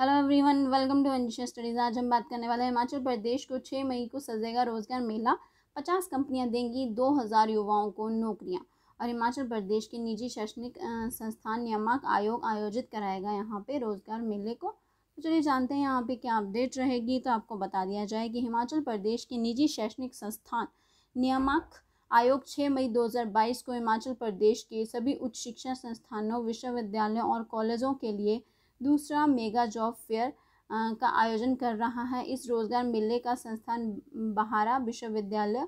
hello everyone welcome to एंजिशन studies आज हम बात करने वाले हैं हिमाचल प्रदेश को छः मई को सजेगा रोजगार मेला पचास कंपनियां देंगी दो हज़ार युवाओं को नौकरियां और हिमाचल प्रदेश के निजी शैक्षणिक संस्थान नियामक आयोग आयोजित कराएगा यहाँ पे रोजगार मेले को तो चलिए जानते हैं यहाँ पे क्या अपडेट रहेगी तो आपको बता दिया जाए कि हिमाचल प्रदेश के निजी शैक्षणिक संस्थान नियामक आयोग छः मई दो को हिमाचल प्रदेश के सभी उच्च शिक्षा संस्थानों विश्वविद्यालयों और कॉलेजों के लिए दूसरा मेगा जॉब फेयर का आयोजन कर रहा है इस रोजगार मेले का संस्थान बहारा विश्वविद्यालय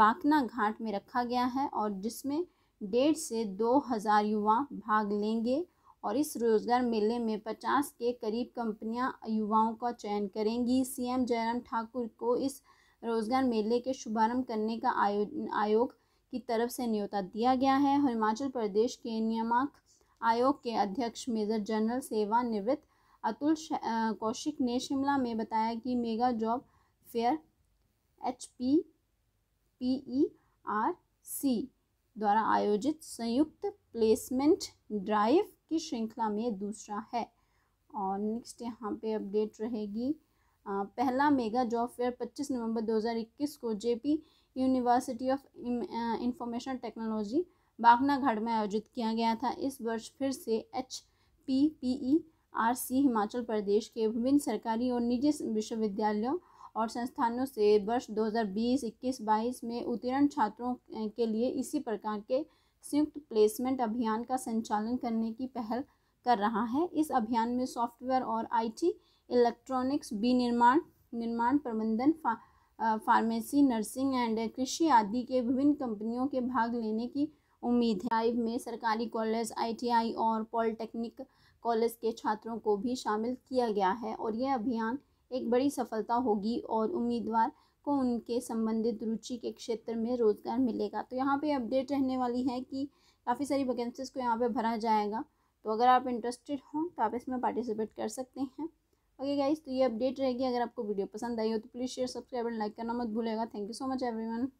बाकना घाट में रखा गया है और जिसमें डेढ़ से दो हज़ार युवा भाग लेंगे और इस रोजगार मेले में पचास के करीब कंपनियां युवाओं का चयन करेंगी सीएम जयराम ठाकुर को इस रोजगार मेले के शुभारंभ करने का आयो आयोग की तरफ से न्योता दिया गया है हिमाचल प्रदेश के नियामक आयोग के अध्यक्ष मेजर जनरल सेवानिवृत्त अतुल कौशिक ने शिमला में बताया कि mega job fair H P P E R C द्वारा आयोजित संयुक्त प्लेसमेंट ड्राइव की श्रृंखला में दूसरा है और नेक्स्ट यहाँ पे अपडेट रहेगी पहला मेगा जॉब फेयर 25 नवंबर 2021 को JP university of information technology Baganaghat में आयोजित किया गया था इस वर्ष फिर से H P P E R C Himachal Pradesh के विभिन्न सरकारी और निजी विश्वविद्यालयों और संस्थानों से वर्ष 2020, 21, 22 में उत्तीर्ण छात्रों के लिए इसी प्रकार के संयुक्त प्लेसमेंट अभियान का संचालन करने की पहल कर रहा है इस अभियान में सॉफ्टवेयर और आईटी, इलेक्ट्रॉनिक्स विनिर्माण निर्माण प्रबंधन फा, फार्मेसी नर्सिंग एंड कृषि आदि के विभिन्न कंपनियों के भाग लेने की उम्मीद है लाइव में सरकारी कॉलेज आईटीआई और पॉलिटेक्निक कॉलेज के छात्रों को भी शामिल किया गया है और यह अभियान एक बड़ी सफलता होगी और उम्मीदवार को उनके संबंधित रुचि के क्षेत्र में रोज़गार मिलेगा तो यहाँ पे अपडेट रहने वाली है कि काफ़ी सारी वैकेंसीज़ को यहाँ पे भरा जाएगा तो अगर आप इंटरेस्टेड हों तो आप इसमें पार्टिसिपेट कर सकते हैं ओके गाइज तो ये अपडेट रहेगी अगर आपको वीडियो पसंद आई हो तो please share subscribe and like करना मत भूलेगा thank you so much everyone